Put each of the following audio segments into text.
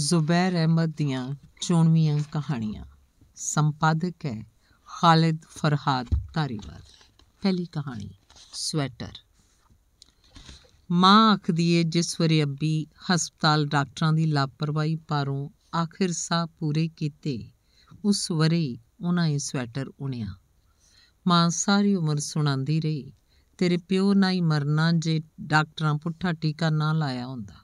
ਜ਼ੁਬੈਰ ਅਹਿਮਦ ਦੀਆਂ ਚੋਣਵੀਆਂ ਕਹਾਣੀਆਂ ਸੰਪਾਦਕ ਹੈ ਖਾਲਿਦ ਫਰਹਾਦ ਤਾਰੀਵਾਲ ਪਹਿਲੀ ਕਹਾਣੀ ਸਵੈਟਰ ਮਾਂ ਆਖਦੀ ਏ ਜਿਸ ਵਰੇ ਅੱਬੀ ਹਸਪਤਾਲ ਡਾਕਟਰਾਂ ਦੀ ਲਾਪਰਵਾਹੀ ਪਾਰੋਂ ਆਖਿਰ ਸਾਹ ਪੂਰੇ ਕੀਤੇ ਉਸ ਵਰੇ ਉਹਨਾਂ ਇਹ ਸਵੈਟਰ ਉਣਿਆ ਮਾਂ ਸਾਰੀ ਉਮਰ ਸੁਣਾਉਂਦੀ ਰਹੀ ਤੇਰੇ ਪਿਓ ਨਾ ਹੀ ਮਰਨਾ ਜੇ ਡਾਕਟਰਾਂ ਪੁੱਠਾ ਟੀਕਾ ਨਾ ਲਾਇਆ ਹੁੰਦਾ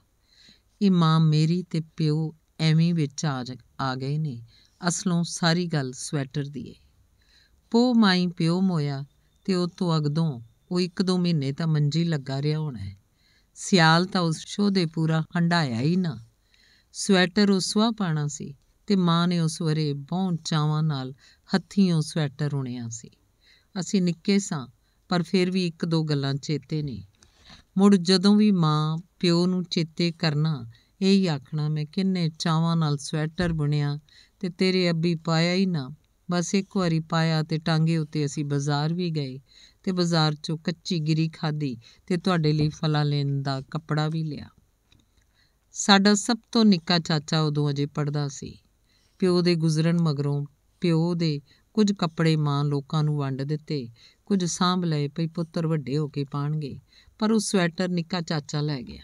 ਇਹ ਮਾਂ ਮੇਰੀ ਤੇ ਪਿਓ ਐਵੇਂ ਵਿੱਚ ਆ ਆ ਗਏ ਨੇ ਅਸਲੋਂ ਸਾਰੀ ਗੱਲ ਸਵੈਟਰ ਦੀ ਏ ਪੋ ਮਾਈ ਪਿਓ ਮੋਇਆ ਤੇ ਉਹ ਤੋਂ ਅਗਦੋਂ ਉਹ ਇੱਕ ਦੋ ਮਹੀਨੇ ਤਾਂ ਮੰਜੀ ਲੱਗਾ ਰਿਹਾ ਹੋਣਾ ਹੈ ਸਿਆਲ ਤਾਂ ਉਸ ਸ਼ੋ ਦੇ ਪੂਰਾ ਹੰਡਾਇਆ ਹੀ ਨਾ ਸਵੈਟਰ ਉਸਵਾ ਪਾਣਾ ਸੀ ਤੇ ਮਾਂ ਨੇ ਉਸ ਵਰੇ ਬਹੁਤ ਚਾਵਾਂ ਨਾਲ ਹੱਥੀਓਂ ਸਵੈਟਰ ਉਣਿਆ ਸੀ ਅਸੀਂ ਨਿੱਕੇ ਸਾਂ ਪਰ ਫਿਰ ਵੀ ਇੱਕ ਦੋ ਗੱਲਾਂ ਚੇਤੇ ਨੇ ਮੁੜ ਜਦੋਂ ਵੀ ਮਾਂ ਪਿਓ ਨੂੰ ਚੇਤੇ ਕਰਨਾ ਇਹ ਹੀ ਆਖਣਾ ਮੈਂ ਕਿੰਨੇ ਚਾਵਾਂ ਨਾਲ ਸਵੈਟਰ ਬੁਣਿਆ ਤੇ ਤੇਰੇ ਅੱਬੀ ਪਾਇਆ ਹੀ ਨਾ ਬਸ ਇੱਕ ਵਾਰੀ ਪਾਇਆ ਤੇ ਟਾਂਗੇ ਉੱਤੇ ਅਸੀਂ ਬਾਜ਼ਾਰ ਵੀ ਗਏ ਤੇ ਬਾਜ਼ਾਰ 'ਚੋਂ ਕੱਚੀ ਗਿਰੀ ਖਾਦੀ ਤੇ ਤੁਹਾਡੇ ਲਈ ਫਲਾ ਲੈਣ ਦਾ ਕੱਪੜਾ ਵੀ ਲਿਆ ਸਾਡਾ ਸਭ ਤੋਂ ਨਿੱਕਾ ਚਾਚਾ ਉਦੋਂ ਅਜੇ ਪੜਦਾ ਸੀ ਪਿਓ ਦੇ ਗੁਜ਼ਰਨ ਮਗਰੋਂ ਪਿਓ ਦੇ ਕੁਝ ਕੱਪੜੇ ਮਾਂ ਲੋਕਾਂ ਨੂੰ ਵੰਡ ਦਿੱਤੇ ਕੁਝ ਸਾਂਭ ਲਏ ਭਈ ਪੁੱਤਰ ਵੱਡੇ ਹੋ ਕੇ ਪਾਣਗੇ ਪਰ ਉਹ ਸਵੈਟਰ ਨਿੱਕਾ ਚਾਚਾ ਲੈ ਗਿਆ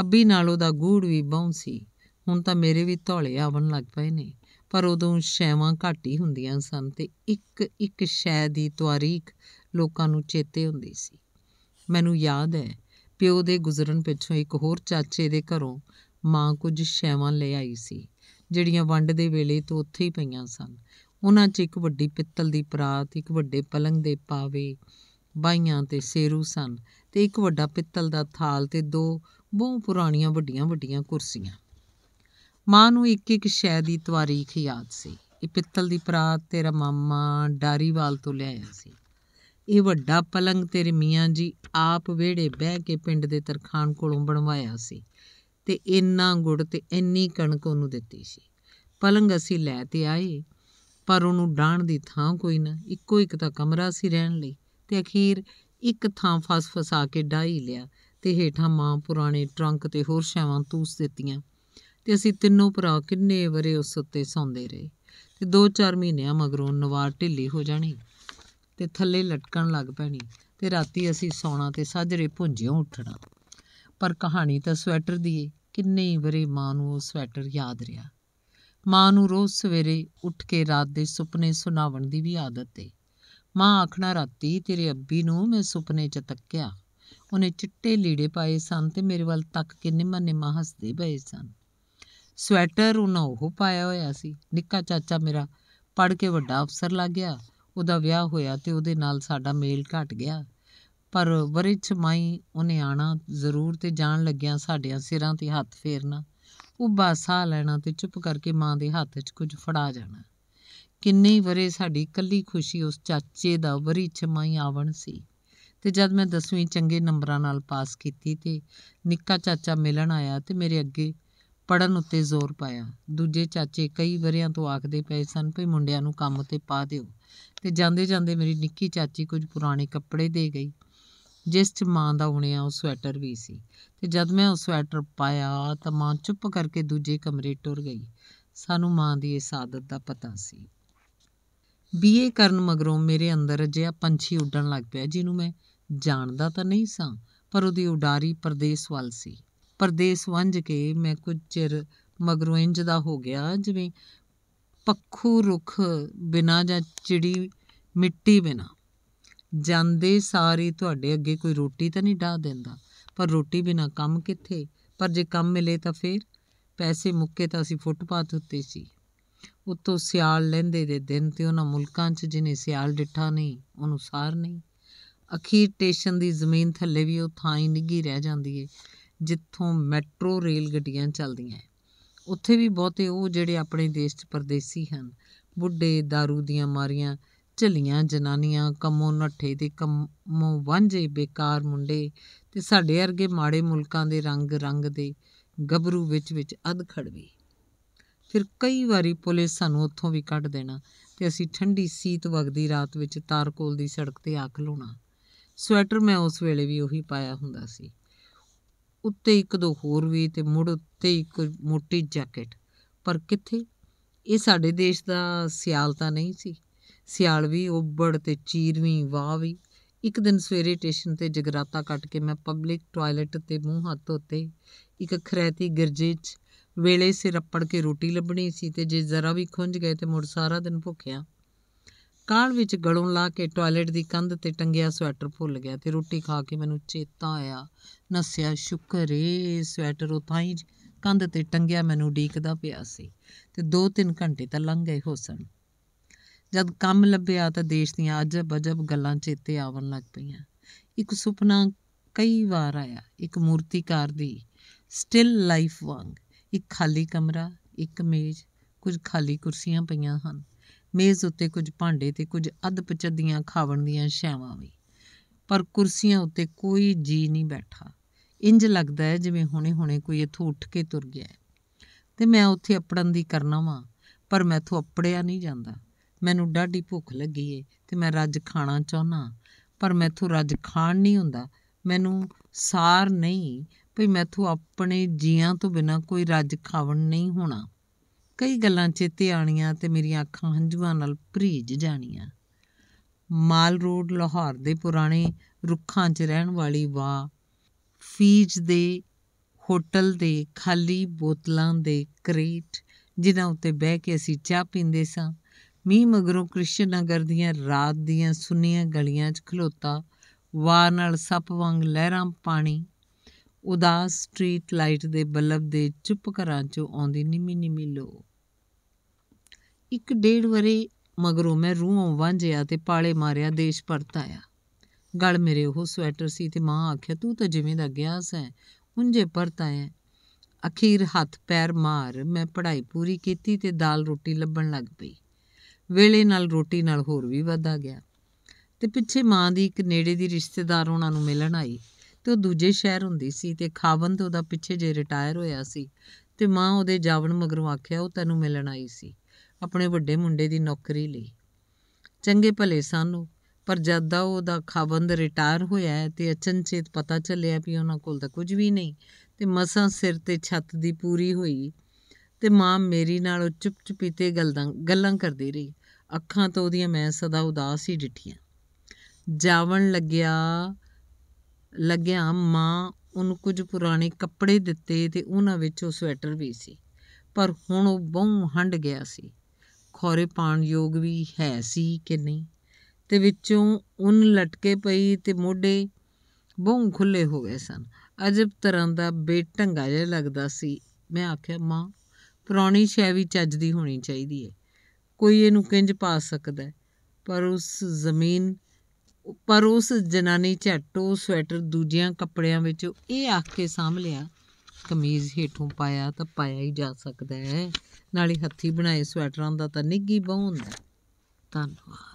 ਅੱਬੀ ਨਾਲ ਉਹਦਾ ਗੂੜ ਵੀ ਬਹੁ ਸੀ ਹੁਣ ਤਾਂ ਮੇਰੇ ਵੀ ਧੌਲੇ ਆਵਣ ਲੱਗ ਪਏ ਨੇ ਪਰ ਉਦੋਂ ਸ਼ੈਵਾਂ ਘਾਟੀ ਹੁੰਦੀਆਂ ਸਨ ਤੇ ਇੱਕ ਇੱਕ ਸ਼ੈ ਦੀ ਤਵਾਰੀਖ ਲੋਕਾਂ ਨੂੰ ਚੇਤੇ ਹੁੰਦੀ ਸੀ ਮੈਨੂੰ ਯਾਦ ਹੈ ਪਿਓ ਦੇ ਗੁਜ਼ਰਨ ਪਿੱਛੋਂ ਇੱਕ ਹੋਰ ਚਾਚੇ ਦੇ ਘਰੋਂ ਮਾਂ ਕੁਝ ਸ਼ੈਵਾਂ ਲੈ ਆਈ ਸੀ ਜਿਹੜੀਆਂ ਵੰਡ ਦੇ ਵੇਲੇ ਤੋਂ ਉੱਥੇ ਹੀ ਪਈਆਂ ਸਨ ਉਹਨਾਂ 'ਚ ਇੱਕ ਵੱਡੀ ਪਿੱਤਲ ਦੀ ਪਰਾਤ ਇੱਕ ਵੱਡੇ ਪਲੰਗ ਦੇ ਪਾਵੇ ਬਾਈਆਂ ਤੇ ਸੇਰੂ ਸਨ ਤੇ ਇੱਕ ਵੱਡਾ ਪਿੱਤਲ ਦਾ ਥਾਲ ਤੇ ਦੋ ਬਹੁ ਪੁਰਾਣੀਆਂ ਵੱਡੀਆਂ-ਵੱਡੀਆਂ ਕੁਰਸੀਆਂ ਮਾਂ ਨੂੰ ਇੱਕ-ਇੱਕ ਸ਼ੈ ਦੀ ਤਵਾਰੀਖ ਯਾਦ ਸੀ ਇਹ ਪਿੱਤਲ ਦੀ ਪਰਾਤ ਤੇਰਾ ਮਾਮਾ ਡਾਰੀਵਾਲ ਤੋਂ ਲਿਆਇਆ ਸੀ ਇਹ ਵੱਡਾ ਪਲੰਗ ਤੇਰੇ ਮੀਆਂ ਜੀ ਆਪ ਵਿਹੜੇ ਬਹਿ ਕੇ ਪਿੰਡ ਦੇ ਤਰਖਾਨ ਕੋਲੋਂ ਬਣਵਾਇਆ ਸੀ ਤੇ ਇੰਨਾ ਗੁੜ ਤੇ ਇੰਨੀ ਕਣਕ ਉਹਨੂੰ ਦਿੱਤੀ ਸੀ ਪਲੰਗ ਅਸੀਂ ਲੈ ਤੇ ਆਏ ਪਰ ਉਹਨੂੰ ਡਾਣ ਦੀ ਥਾਂ ਕੋਈ ਨਾ ਇੱਕੋ ਇੱਕ ਤਾਂ ਕਮਰਾ ਸੀ ਰਹਿਣ ਲਈ ਤੇ ਅਖੀਰ ਇੱਕ ਥਾਂ ਫਸ ਫਸਾ ਕੇ ਡਾਈ ਲਿਆ ਤੇ ਹੇਠਾਂ ਮਾਂ ਪੁਰਾਣੇ ਟਰੰਕ ਤੇ ਹੋਰ ਸ਼ੈਵਾਂ ਤੂਸ ਦਿੱਤੀਆਂ ਤੇ ਅਸੀਂ ਤਿੰਨੋਂ ਭਰਾ ਕਿੰਨੇ ਵਰੇ ਉਸ ਉੱਤੇ ਸੌਂਦੇ ਰਹੇ ਤੇ 2-4 ਮਹੀਨਿਆਂ ਮਗਰੋਂ ਨਵਾਰ ਢਿੱਲੀ ਹੋ ਜਾਣੀ ਤੇ ਥੱਲੇ ਲਟਕਣ ਲੱਗ ਪੈਣੀ ਤੇ ਰਾਤੀ ਅਸੀਂ ਸੌਣਾ ਤੇ ਸਾਜਰੇ ਭੁੰਜਿਓਂ ਉੱਠਣਾ ਪਰ ਕਹਾਣੀ ਤਾਂ ਸਵੈਟਰ ਦੀ ਏ ਕਿੰਨੇ ਵਰੇ ਮਾਂ ਨੂੰ ਉਹ ਸਵੈਟਰ ਯਾਦ ਰਿਹਾ ਮਾਂ ਨੂੰ ਰੋਜ਼ ਸਵੇਰੇ ਉੱਠ ਕੇ ਰਾਤ ਦੇ ਸੁਪਨੇ ਸੁਣਾਉਣ ਦੀ ਵੀ ਆਦਤ ਏ ਮਾਂ ਆਖਣਾ ਰਾਤੀ ਤੇਰੇ ਅੱਬੀ ਨੂੰ ਮੈਂ ਸੁਪਨੇ 'ਚ ਤੱਕਿਆ ਉਹਨੇ ਚਿੱਟੇ ਲੀੜੇ ਪਾਏ ਸਨ ਤੇ ਮੇਰੇ ਵੱਲ ਤੱਕ ਕੇ ਨਿਮਾ ਨਿਮਾ ਹੱਸਦੇ ਪਏ ਸਨ ਸਵੈਟਰ ਉਹਨਾਂ ਉਹ ਪਾਇਆ ਹੋਇਆ ਸੀ ਨਿੱਕਾ ਚਾਚਾ ਮੇਰਾ ਪੜ ਕੇ ਵੱਡਾ ਅਫਸਰ ਲੱਗ ਗਿਆ ਉਹਦਾ ਵਿਆਹ ਹੋਇਆ ਤੇ ਉਹਦੇ ਨਾਲ ਸਾਡਾ ਮੇਲ ਘਟ ਗਿਆ ਪਰ ਵਰਿਚ ਮਾਈ ਉਹਨੇ ਆਣਾ ਜ਼ਰੂਰ ਤੇ ਜਾਣ ਲੱਗਿਆ ਸਾਡਿਆਂ ਸਿਰਾਂ ਤੇ ਹੱਥ ਫੇਰਨਾ ਉਹ ਬਾਸਾ ਲੈਣਾ ਤੇ ਚੁੱਪ ਕਰਕੇ ਮਾਂ ਦੇ ਹੱਥ 'ਚ ਕੁਝ ਫੜਾ ਜਾਣਾ ਕਿੰਨੇ ਵਰੇ ਸਾਡੀ ਕੱਲੀ ਖੁਸ਼ੀ ਉਸ ਚਾਚੇ ਦਾ ਵਰੀ ਛਮਾਈ ਆਵਣ ਸੀ ਤੇ ਜਦ ਮੈਂ 10ਵੀਂ ਚੰਗੇ ਨੰਬਰਾਂ ਨਾਲ ਪਾਸ ਕੀਤੀ ਤੇ ਨਿੱਕਾ ਚਾਚਾ ਮਿਲਣ ਆਇਆ ਤੇ ਮੇਰੇ ਅੱਗੇ ਪੜਨ ਉੱਤੇ ਜ਼ੋਰ ਪਾਇਆ ਦੂਜੇ ਚਾਚੇ ਕਈ ਵਰਿਆਂ ਤੋਂ ਆਖਦੇ ਪਏ ਸਨ ਭਈ ਮੁੰਡਿਆਂ ਨੂੰ ਕੰਮ ਤੇ ਪਾ ਦਿਓ ਤੇ ਜਾਂਦੇ ਜਾਂਦੇ ਮੇਰੀ ਨਿੱਕੀ ਚਾਚੀ ਕੁਝ ਪੁਰਾਣੇ ਕੱਪੜੇ ਦੇ ਗਈ ਜਿਸ 'ਚ ਮਾਂ ਦਾ ਹੁਣਿਆ ਉਹ ਸਵੈਟਰ ਵੀ ਸੀ ਤੇ ਜਦ ਮੈਂ ਉਹ ਸਵੈਟਰ ਪਾਇਆ ਤਾਂ ਮਾਂ ਚੁੱਪ ਕਰਕੇ ਦੂਜੇ ਕਮਰੇ ਟੁਰ ਗਈ ਸਾਨੂੰ ਮਾਂ ਦੀ ਇਸ ਆਦਤ ਦਾ ਪਤਾ ਸੀ ਬੀਏ ਕਰਨ ਮਗਰੋਂ ਮੇਰੇ ਅੰਦਰ ਅਜਿਹਾ ਪੰਛੀ ਉੱਡਣ ਲੱਗ ਪਿਆ ਜਿਹਨੂੰ ਮੈਂ ਜਾਣਦਾ ਤਾਂ ਨਹੀਂ ਸਾਂ ਪਰ ਉਹਦੀ ਉਡਾਰੀ ਪਰਦੇਸ ਵੱਲ ਸੀ ਪਰਦੇਸ ਵੰਜ ਕੇ ਮੈਂ ਕੁਝ ਚਿਰ ਮਗਰੋਂ ਇੰਜ ਦਾ ਹੋ ਗਿਆ ਜਿਵੇਂ ਪੱਖੂ ਰੁੱਖ ਬਿਨਾ ਜਾਂ ਚਿੜੀ ਮਿੱਟੀ ਬਿਨਾ ਜਾਂਦੇ ਸਾਰੇ ਤੁਹਾਡੇ ਅੱਗੇ ਕੋਈ ਰੋਟੀ ਤਾਂ ਨਹੀਂ ਢਾ ਦਿੰਦਾ ਪਰ ਰੋਟੀ ਬਿਨਾ ਕੰਮ ਕਿੱਥੇ ਪਰ ਜੇ ਕੰਮ ਮਿਲੇ ਤਾਂ ਫੇਰ ਪੈਸੇ ਮੁੱਕੇ ਤਾਂ ਅਸੀਂ ਫੁੱਟਪਾਥ ਉੱਤੇ ਸੀ ਉਤੋਂ ਸਿਆਲ ਲੈਂਦੇ ਦੇ ਦਿਨ ਤੇ ਉਹਨਾਂ ਮੁਲਕਾਂ 'ਚ ਜਿਨੇ ਸਿਆਲ ਡਿੱਠਾ ਨਹੀਂ ਉਹਨੂੰ ਸਾਰ ਨਹੀਂ ਅਖੀਰ ਸਟੇਸ਼ਨ ਦੀ ਜ਼ਮੀਨ ਥੱਲੇ ਵੀ ਉਹ ਥਾਂ ਹੀ ਨਿੱਗੀ ਰਹਿ ਜਾਂਦੀ ਏ ਜਿੱਥੋਂ ਮੈਟਰੋ ਰੇਲ ਗੱਡੀਆਂ ਚੱਲਦੀਆਂ ਉੱਥੇ ਵੀ ਬਹੁਤੇ ਉਹ ਜਿਹੜੇ ਆਪਣੇ ਦੇਸ਼ 'ਚ ਪਰਦੇਸੀ ਹਨ ਬੁੱਢੇ दारू ਦੀਆਂ ਮਾਰੀਆਂ ਝੱਲੀਆਂ ਜਨਾਨੀਆਂ ਕਮੋ ਨੱਠੇ ਤੇ ਕਮੋ ਵਾਂਝੇ ਬੇਕਾਰ ਮੁੰਡੇ ਤੇ ਸਾਡੇ ਵਰਗੇ ਮਾੜੇ ਮੁਲਕਾਂ ਦੇ ਰੰਗ ਰੰਗ ਦੇ ਗੱਭਰੂ ਵਿੱਚ ਵਿੱਚ ਅਧ ਖੜਵੀ ਫਿਰ ਕਈ ਵਾਰੀ ਪੁਲਿਸ ਸਾਨੂੰ ਉੱਥੋਂ ਵੀ ਕੱਢ ਦੇਣਾ ਤੇ ਅਸੀਂ ਠੰਡੀ ਸੀਤ ਵਗਦੀ ਰਾਤ ਵਿੱਚ ਤਾਰਕੋਲ ਦੀ ਸੜਕ ਤੇ ਆਖ ਲੋਣਾ ਸਵੈਟਰ ਮੈਂ ਉਸ ਵੇਲੇ ਵੀ ਉਹੀ ਪਾਇਆ ਹੁੰਦਾ ਸੀ ਉੱਤੇ ਇੱਕ ਦੋ ਹੋਰ ਵੀ ਤੇ ਮੁੜ ਉੱਤੇ ਇੱਕ ਮੋਟੀ ਜੈਕਟ ਪਰ ਕਿੱਥੇ ਇਹ ਸਾਡੇ ਦੇਸ਼ ਦਾ ਸਿਆਲ ਤਾਂ ਨਹੀਂ ਸੀ ਸਿਆਲ ਵੀ ਉੱਬੜ ਤੇ ਚੀਰਵੀਂ ਵਾਹ ਵੀ ਇੱਕ ਦਿਨ ਸਵੇਰੇ ਸਟੇਸ਼ਨ ਤੇ ਜਗਰਾਤਾ ਕੱਟ ਕੇ ਮੈਂ ਪਬਲਿਕ ਟਾਇਲਟ ਤੇ ਮੂੰਹ ਹੱਥ ਧੋਤੇ ਇੱਕ ਖਰੈਤੀ ਗਿਰਜੇ 'ਚ ਵੇਲੇ ਸਿਰ ਅੱਪੜ ਕੇ ਰੋਟੀ ਲੱਭਣੀ ਸੀ ਤੇ ਜੇ ਜ਼ਰਾ ਵੀ ਖੁੰਝ ਗਏ ਤੇ ਮੁੜ ਸਾਰਾ ਦਿਨ ਭੁੱਖਿਆ ਕਾਲ ਵਿੱਚ ਗਲੋਂ ਲਾ ਕੇ ਟਾਇਲਟ ਦੀ ਕੰਧ ਤੇ ਟੰਗਿਆ ਸਵੈਟਰ ਭੁੱਲ ਗਿਆ ਤੇ ਰੋਟੀ ਖਾ ਕੇ ਮੈਨੂੰ ਚੇਤਾ ਆਇਆ ਨਸਿਆ ਸ਼ੁਕਰ ਏ ਸਵੈਟਰ ਉਥਾਂ ਹੀ ਕੰਧ ਤੇ ਟੰਗਿਆ ਮੈਨੂੰ ਡੀਕਦਾ ਪਿਆ ਸੀ ਤੇ 2-3 ਘੰਟੇ ਤਾਂ ਲੰਘ ਗਏ ਹੋ ਸਨ ਜਦ ਕੰਮ ਲੱਭਿਆ ਤਾਂ ਦੇਸ਼ ਦੀਆਂ ਅਜਬ-ਅਜਬ ਗੱਲਾਂ ਚੇਤੇ ਆਉਣ ਲੱਗ ਪਈਆਂ ਇੱਕ ਸੁਪਨਾ ਕਈ ਵਾਰ ਆਇਆ ਇੱਕ ਮੂਰਤੀਕਾਰ ਦੀ ਸਟਿਲ ਲਾਈਫ ਵਾਂਗ ਇੱਕ ਖਾਲੀ ਕਮਰਾ ਇੱਕ ਮੇਜ਼ ਕੁਝ ਖਾਲੀ ਕੁਰਸੀਆਂ ਪਈਆਂ ਹਨ ਮੇਜ਼ ਉੱਤੇ ਕੁਝ ਭਾਂਡੇ ਤੇ ਕੁਝ ਅੱਧ ਪਚਦੀਆਂ ਖਾਵਣ ਦੀਆਂ ਛਾਵਾਂ ਵੀ ਪਰ ਕੁਰਸੀਆਂ ਉੱਤੇ ਕੋਈ ਜੀ ਨਹੀਂ ਬੈਠਾ ਇੰਜ ਲੱਗਦਾ ਹੈ ਜਿਵੇਂ ਹੁਣੇ-ਹੁਣੇ ਕੋਈ ਇੱਥੋਂ ਉੱਠ ਕੇ ਤੁਰ ਗਿਆ ਹੈ ਤੇ ਮੈਂ ਉੱਥੇ ਅਪੜਨ ਦੀ ਕਰਨਾ ਵਾਂ ਪਰ ਮੈਥੋਂ ਅਪੜਿਆ ਨਹੀਂ ਜਾਂਦਾ ਮੈਨੂੰ ਡਾਢੀ ਭੁੱਖ ਲੱਗੀ ਏ ਤੇ ਮੈਂ ਰੱਜ ਖਾਣਾ ਚਾਹਨਾ ਪਰ ਮੈਥੋਂ ਰੱਜ ਖਾਣ ਨਹੀਂ ਹੁੰਦਾ ਮੈਨੂੰ ਸਾਰ ਨਹੀਂ ਭਈ ਮੈਥੋਂ ਆਪਣੇ ਜੀਆਂ ਤੋਂ ਬਿਨਾ ਕੋਈ ਰੱਜ ਖਾਵਣ ਨਹੀਂ ਹੋਣਾ ਕਈ ਗੱਲਾਂ ਚੇਤੇ ਆਣੀਆਂ ਤੇ ਮੇਰੀਆਂ ਅੱਖਾਂ ਹੰਝੂਆਂ ਨਾਲ ਭਰੀਜ ਜਾਣੀਆਂ ਮਾਲ ਰੋਡ ਲਾਹੌਰ ਦੇ ਪੁਰਾਣੇ ਰੁੱਖਾਂ 'ਚ ਰਹਿਣ ਵਾਲੀ ਵਾ ਫੀਜ ਦੇ ਹੋਟਲ ਦੇ ਖਾਲੀ ਬੋਤਲਾਂ ਦੇ ਕ੍ਰੇਟ ਜਿਨ੍ਹਾਂ ਉੱਤੇ ਬਹਿ ਕੇ ਅਸੀਂ ਚਾਹ ਪੀਂਦੇ ਸਾਂ ਮੀਂਹ ਮਗਰੋਂ ਕ੍ਰਿਸ਼ਨ ਨਗਰ ਦੀਆਂ ਰਾਤ ਦੀਆਂ ਸੁੰਨੀਆਂ ਗਲੀਆਂ 'ਚ ਖਲੋਤਾ ਵਾਰ ਨਾਲ ਸੱਪ ਵਾਂਗ ਲਹਿਰਾਂ ਪਾਣੀ ਉਦਾਸ ਸਟਰੀਟ ਲਾਈਟ ਦੇ ਬਲਬ ਦੇ ਚੁੱਪ ਘਰਾਂ 'ਚੋਂ ਆਉਂਦੀ ਨਿਮੀ ਨਿਮੀ ਲੋ ਇੱਕ ਡੇਢ ਵਰੇ ਮਗਰੋਂ ਮੈਂ ਰੂਹੋਂ ਵਾਂਝਿਆ ਤੇ ਪਾਲੇ ਮਾਰਿਆ ਦੇਸ਼ ਪਰਤ ਆਇਆ ਗਲ ਮੇਰੇ ਉਹ ਸਵੈਟਰ ਸੀ ਤੇ ਮਾਂ ਆਖਿਆ ਤੂੰ ਤਾਂ ਜਿਵੇਂ ਦਾ ਗਿਆ ਸੈਂ ਉੰਜੇ ਪਰਤ ਆਇਆ ਅਖੀਰ ਹੱਥ ਪੈਰ ਮਾਰ ਮੈਂ ਪੜ੍ਹਾਈ ਪੂਰੀ ਕੀਤੀ ਤੇ ਦਾਲ ਰੋਟੀ ਲੱਭਣ ਲੱਗ ਪਈ ਵੇਲੇ ਨਾਲ ਰੋਟੀ ਨਾਲ ਹੋਰ ਵੀ ਵਧਾ ਗਿਆ ਤੇ ਪਿੱਛੇ ਮਾਂ ਦੀ ਇੱਕ ਨੇੜੇ ਦੀ ਰਿਸ਼ਤੇਦਾਰ ਉਹਨਾਂ ਨੂੰ ਮਿਲਣ ਆਈ ਤੇ ਉਹ ਦੂਜੇ ਸ਼ਹਿਰ ਹੁੰਦੀ ਸੀ ਤੇ ਖਾਵੰਦ ਉਹਦਾ ਪਿੱਛੇ ਜੇ ਰਿਟਾਇਰ ਹੋਇਆ ਸੀ ਤੇ ਮਾਂ ਉਹਦੇ ਜਾਵਣ ਮਗਰੋਂ ਆਖਿਆ ਉਹ ਤੈਨੂੰ ਮਿਲਣ ਆਈ ਸੀ ਆਪਣੇ ਵੱਡੇ ਮੁੰਡੇ ਦੀ ਨੌਕਰੀ ਲਈ ਚੰਗੇ ਭਲੇ ਸਾਨੂੰ ਪਰ ਜਦ ਦਾ ਉਹਦਾ ਖਾਵੰਦ ਰਿਟਾਇਰ ਹੋਇਆ ਹੈ ਤੇ ਅਚਨਚੇਤ ਪਤਾ ਚੱਲਿਆ ਵੀ ਉਹਨਾਂ ਕੋਲ ਤਾਂ ਕੁਝ ਵੀ ਨਹੀਂ ਤੇ ਮਸਾਂ ਸਿਰ ਤੇ ਛੱਤ ਦੀ ਪੂਰੀ ਹੋਈ ਤੇ ਮਾਂ ਮੇਰੀ ਨਾਲ ਉਹ ਚੁੱਪਚੀਪੀ ਤੇ ਗੱਲਾਂ ਗੱਲਾਂ ਕਰਦੀ ਰਹੀ ਅੱਖਾਂ ਤੋਂ ਉਹਦੀਆਂ ਮੈਂ ਸਦਾ ਉਦਾਸ ਹੀ ਡਿੱਠੀਆਂ ਜਾਵਣ ਲੱਗਿਆ ਲੱਗਿਆ ਮਾਂ ਉਹਨੂੰ ਕੁਝ ਪੁਰਾਣੇ ਕੱਪੜੇ ਦਿੱਤੇ ਤੇ ਉਹਨਾਂ ਵਿੱਚ ਉਹ ਸਵੈਟਰ ਵੀ ਸੀ ਪਰ ਹੁਣ ਉਹ ਬਹੁ ਹੰਡ ਗਿਆ ਸੀ ਖੋਰੇ ਪਾਣ ਯੋਗ ਵੀ ਹੈ ਸੀ ਕਿ ਨਹੀਂ ਤੇ ਵਿੱਚੋਂ ਉਨ ਲਟਕੇ ਪਈ ਤੇ ਮੋਢੇ ਬਹੁ ਖੁੱਲੇ ਹੋ ਗਏ ਸਨ ਅਜਬ ਤਰ੍ਹਾਂ ਦਾ ਬੇਟੰਗਾ ਜਿਹਾ ਲੱਗਦਾ ਸੀ ਮੈਂ ਆਖਿਆ ਮਾਂ ਪੁਰਾਣੀ ਸ਼ੈ ਵੀ ਚੱਜ ਦੀ ਹੋਣੀ ਚਾਹੀਦੀ ਹੈ ਕੋਈ ਇਹਨੂੰ ਕਿੰਜ ਪਾ ਸਕਦਾ ਪਰ ਉਸ ਜ਼ਮੀਨ ਪਰ ਉਸ ਜਨਾਨੀ ਝੱਟੋ ਸਵੈਟਰ ਦੂਜਿਆਂ ਕੱਪੜਿਆਂ ਵਿੱਚ ਇਹ ਆਖ ਕੇ ਸਾਂਭ ਲਿਆ ਕਮੀਜ਼ ਹੇਠੋਂ ਪਾਇਆ ਤਾਂ ਪਾਇਆ ਹੀ ਜਾ ਸਕਦਾ ਹੈ ਨਾਲੇ ਹੱਥੀ ਬਣਾਏ ਸਵੈਟਰਾਂ ਦਾ ਤਾਂ ਨਿੱਗੀ ਬਹੁਤ ਹੁੰਦਾ ਧੰਨਵਾਦ